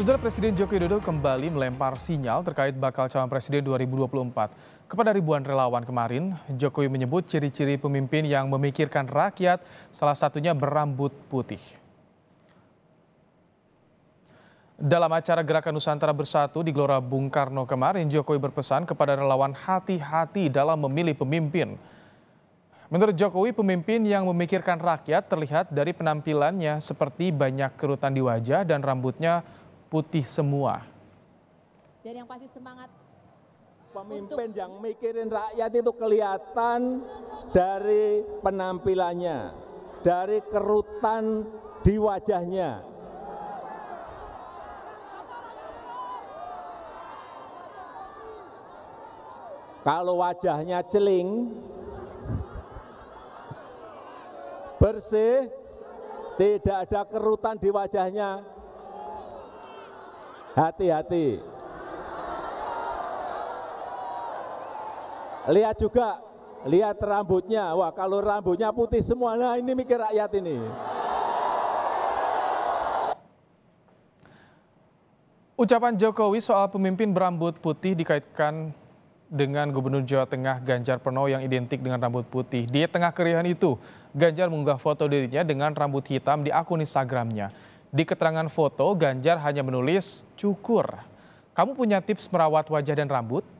Saudara Presiden Joko Widodo kembali melempar sinyal terkait bakal calon presiden 2024. Kepada ribuan relawan kemarin, Jokowi menyebut ciri-ciri pemimpin yang memikirkan rakyat, salah satunya berambut putih. Dalam acara Gerakan Nusantara Bersatu di Gelora Bung Karno kemarin, Jokowi berpesan kepada relawan hati-hati dalam memilih pemimpin. Menurut Jokowi, pemimpin yang memikirkan rakyat terlihat dari penampilannya seperti banyak kerutan di wajah dan rambutnya putih semua. Dan yang pasti semangat pemimpin untuk... yang mikirin rakyat itu kelihatan dari penampilannya, dari kerutan di wajahnya. Kalau wajahnya celing, bersih, tidak ada kerutan di wajahnya, Hati-hati. Lihat juga, lihat rambutnya. Wah, kalau rambutnya putih semua, nah ini mikir rakyat ini. Ucapan Jokowi soal pemimpin berambut putih dikaitkan dengan Gubernur Jawa Tengah Ganjar Pranowo yang identik dengan rambut putih. Di tengah keriuhan itu, Ganjar mengunggah foto dirinya dengan rambut hitam di akun Instagramnya. Di keterangan foto, Ganjar hanya menulis, cukur. Kamu punya tips merawat wajah dan rambut?